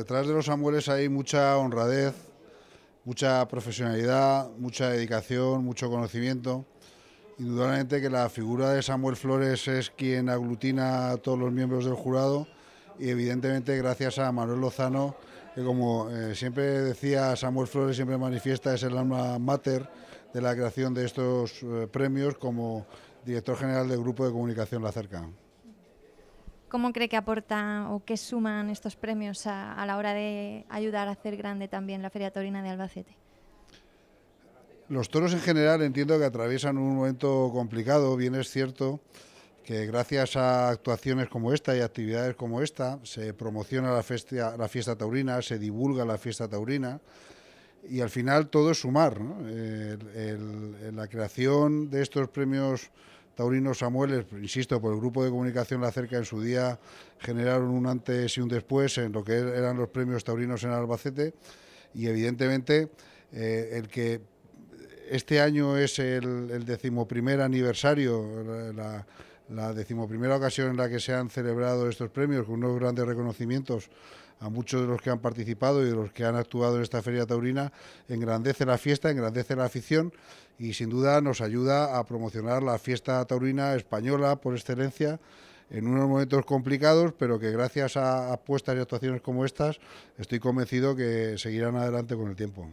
detrás de los Samueles hay mucha honradez, mucha profesionalidad, mucha dedicación, mucho conocimiento. Indudablemente que la figura de Samuel Flores es quien aglutina a todos los miembros del jurado y evidentemente gracias a Manuel Lozano, que como eh, siempre decía Samuel Flores, siempre manifiesta, es el alma mater de la creación de estos eh, premios como director general del Grupo de Comunicación La Cerca. ¿Cómo cree que aportan o qué suman estos premios a, la hora de ayudar a hacer grande también la Feria Taurina de Albacete? Los toros en general entiendo que atraviesan un momento complicado, bien es cierto que gracias a actuaciones como esta y actividades como esta se promociona la fiesta, la fiesta taurina, se divulga la fiesta taurina y al final todo es sumar. la creación de estos premios taurinos Samuel, insisto, por el grupo de comunicación La Cerca en su día generaron un antes y un después en lo que er, eran los premios taurinos en Albacete y evidentemente eh, el que este año es el, decimoprimer aniversario, la la decimoprimera ocasión en la que se han celebrado estos premios, con unos grandes reconocimientos a muchos de los que han participado y de los que han actuado en esta feria taurina, engrandece la fiesta, engrandece la afición y sin duda nos ayuda a promocionar la fiesta taurina española por excelencia en unos momentos complicados, pero que gracias a apuestas y actuaciones como estas, estoy convencido que seguirán adelante con el tiempo.